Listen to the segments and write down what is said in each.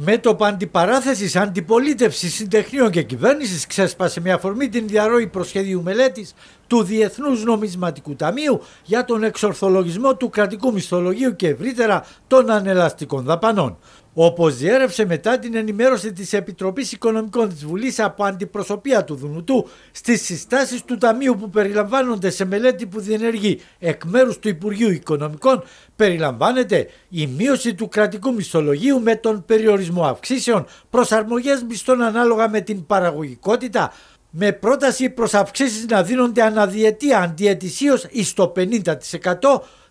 Μέτωπο αντιπαράθεσης, αντιπολίτευσης συντεχνίων και κυβέρνησης ξέσπασε μια αφορμή την διαρροή προσχεδίου μελέτης του Διεθνούς Νομισματικού Ταμείου για τον εξορθολογισμό του κρατικού μισθολογίου και ευρύτερα των ανελαστικών δαπανών. Όπω διέρευσε μετά την ενημέρωση της επιτροπής Οικονομικών της Βουλής από αντιπροσωπεία του Δουνουτού στις συστάσεις του Ταμείου που περιλαμβάνονται σε μελέτη που διενεργεί εκ μέρους του Υπουργείου Οικονομικών περιλαμβάνεται η μείωση του κρατικού μισθολογίου με τον περιορισμό αυξήσεων, προσαρμογές μισθών ανάλογα με την παραγωγικότητα, με πρόταση προς αυξήσεις να δίνονται αναδιετία αντιετησίως ή το 50%,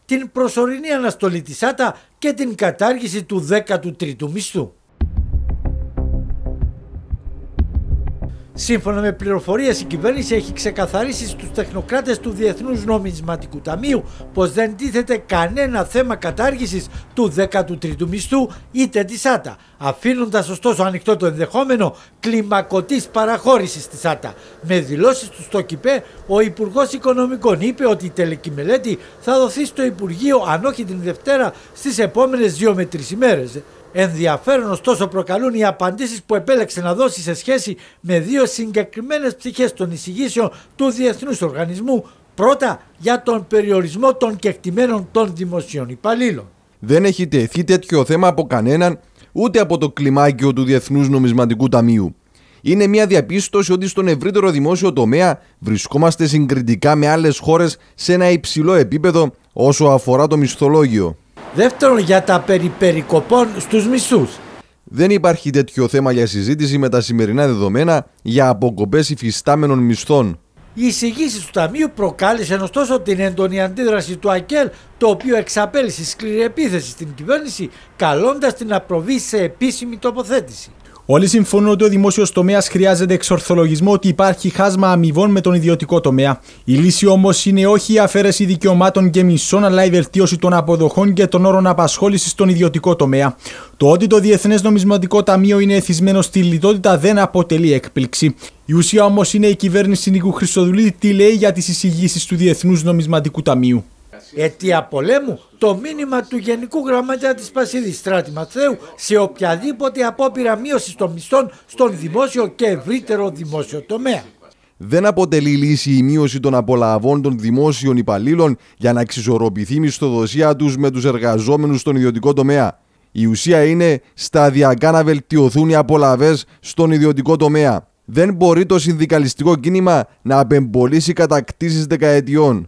την προσωρινή αναστολή της ΣΑΤΑ και την κατάργηση του 13ου μισθού. Σύμφωνα με πληροφορίες, η κυβέρνηση έχει ξεκαθαρίσει στους τεχνοκράτες του Διεθνούς Νομισματικού Ταμείου πως δεν τίθεται κανένα θέμα κατάργησης του 13ου μισθού είτε της ΣΑΤΑ αφήνοντας ωστόσο ανοιχτό το ενδεχόμενο κλιμακωτής παραχώρησης της ΣΑΤΑ. Με δηλώσεις του στο ΚΙΠΕ, ο Υπουργός Οικονομικών είπε ότι η τελική μελέτη θα δοθεί στο Υπουργείο, αν όχι την Δευτέρα, στις επόμενες δύο με τρεις ημέρες. Ενδιαφέρον ωστόσο προκαλούν οι απαντήσεις που επέλεξε να δώσει σε σχέση με δύο συγκεκριμένες πτυχές των εισηγήσεων του Διεθνούς Οργανισμού. Πρώτα για τον περιορισμό των κεκτημένων των δημοσίων υπαλλήλων. Δεν έχει τεθεί τέτοιο θέμα από κανέναν ούτε από το κλιμάκιο του Διεθνούς Νομισματικού Ταμείου. Είναι μια διαπίστωση ότι στον ευρύτερο δημόσιο τομέα βρισκόμαστε συγκριτικά με άλλες χώρες σε ένα υψηλό επίπεδο όσο αφορά το μισθολόγιο. Δεύτερον, για τα περί περικοπών στους μισθούς. Δεν υπάρχει τέτοιο θέμα για συζήτηση με τα σημερινά δεδομένα για αποκοπές υφιστάμενων μισθών. Οι εισηγήσεις του Ταμείου προκάλεσαν ωστόσο την έντονη αντίδραση του ΑΚΕΛ, το οποίο εξαπέλυσε σκληρή επίθεση στην κυβέρνηση, καλώντας την να προβεί σε επίσημη τοποθέτηση. Όλοι συμφωνούν ότι ο δημόσιος τομέας χρειάζεται εξορθολογισμό, ότι υπάρχει χάσμα αμοιβών με τον ιδιωτικό τομέα. Η λύση όμως είναι όχι η αφαίρεση δικαιωμάτων και μισών, αλλά η βελτίωση των αποδοχών και των όρων απασχόλησης στον ιδιωτικό τομέα. Το ότι το Διεθνές Νομισματικό Ταμείο είναι εθισμένο στη λιτότητα δεν αποτελεί έκπληξη. Η ουσία όμως είναι η κυβέρνηση Νίκου Χρυστοδουλίδη τι λέει για τις εισηγήσεις του Διεθνούς Νομισματικού Ταμείου. Ε, Αιτία πολέμου το μήνυμα του Γενικού Γραμματέα της Πασίδης Στράτη Ματθαίου, σε οποιαδήποτε απόπειρα μείωσης των μισθών στον δημόσιο και ευρύτερο δημόσιο τομέα. Δεν αποτελεί λύση η μείωση των απολαβών των δημόσιων υπαλλήλων για να εξισορροπηθεί η μισθοδοσία τους με τους εργαζόμενους στον ιδιωτικό τομέα. Η ουσία είναι σταδιακά να βελτιωθούν οι απολαβέ στον ιδιωτικό τομέα. Δεν μπορεί το συνδικαλιστικό κίνημα να απεμπολίσει κατακτήσεις δεκαετιών.